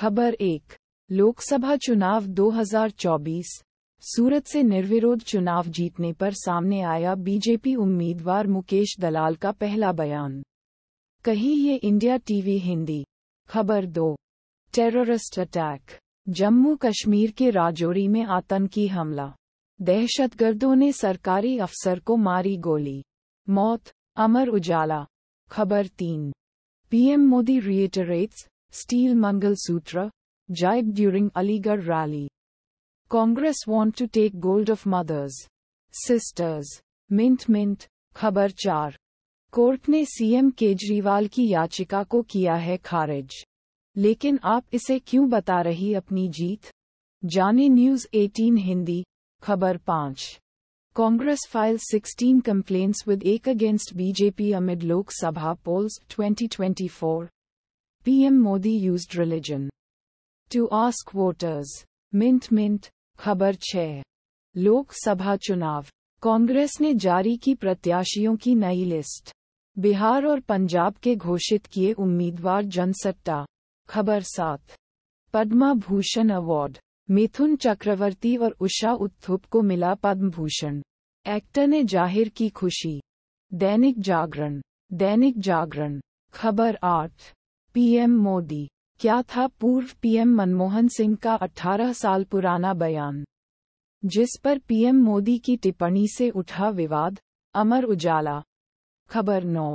खबर एक लोकसभा चुनाव 2024 सूरत से निर्विरोध चुनाव जीतने पर सामने आया बीजेपी उम्मीदवार मुकेश दलाल का पहला बयान कही ये इंडिया टीवी हिंदी खबर दो टेररिस्ट अटैक जम्मू कश्मीर के राजौरी में आतंकी हमला दहशतगर्दों ने सरकारी अफसर को मारी गोली मौत अमर उजाला खबर तीन PM Modi reiterates Steel Mangal Sutra, jibed during Aligarh rally. Congress want to take gold of mothers, sisters, Mint Mint खबर चार कोर्ट ने सीएम केजरीवाल की याचिका को किया है खारिज लेकिन आप इसे क्यों बता रही अपनी जीत जाने न्यूज 18 हिंदी खबर पाँच कांग्रेस फाइल 16 कंप्लेंट्स विद एक against BJP amid Lok Sabha polls 2024 PM Modi used religion to ask voters. Mint Mint खबर छः लोकसभा चुनाव कांग्रेस ने जारी की प्रत्याशियों की नई लिस्ट बिहार और पंजाब के घोषित किए उम्मीदवार जनसत्ता खबर सात पद्मा भूषण अवार्ड मिथुन चक्रवर्ती और उषा उत्थुप को मिला पद्म भूषण एक्टर ने जाहिर की खुशी दैनिक जागरण दैनिक जागरण खबर आठ पीएम मोदी क्या था पूर्व पीएम मनमोहन सिंह का 18 साल पुराना बयान जिस पर पीएम मोदी की टिप्पणी से उठा विवाद अमर उजाला खबर नौ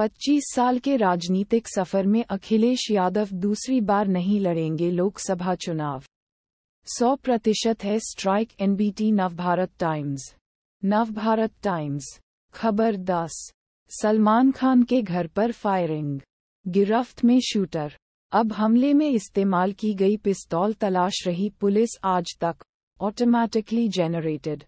25 साल के राजनीतिक सफर में अखिलेश यादव दूसरी बार नहीं लड़ेंगे लोकसभा चुनाव 100 प्रतिशत है strike NBT Navbharat times Navbharat times खबर 10 सलमान खान के घर पर फायरिंग गिरफ्त में शूटर अब हमले में इस्तेमाल की गई पिस्तौल तलाश रही पुलिस आज तक ऑटोमेटिकली जेनरेटेड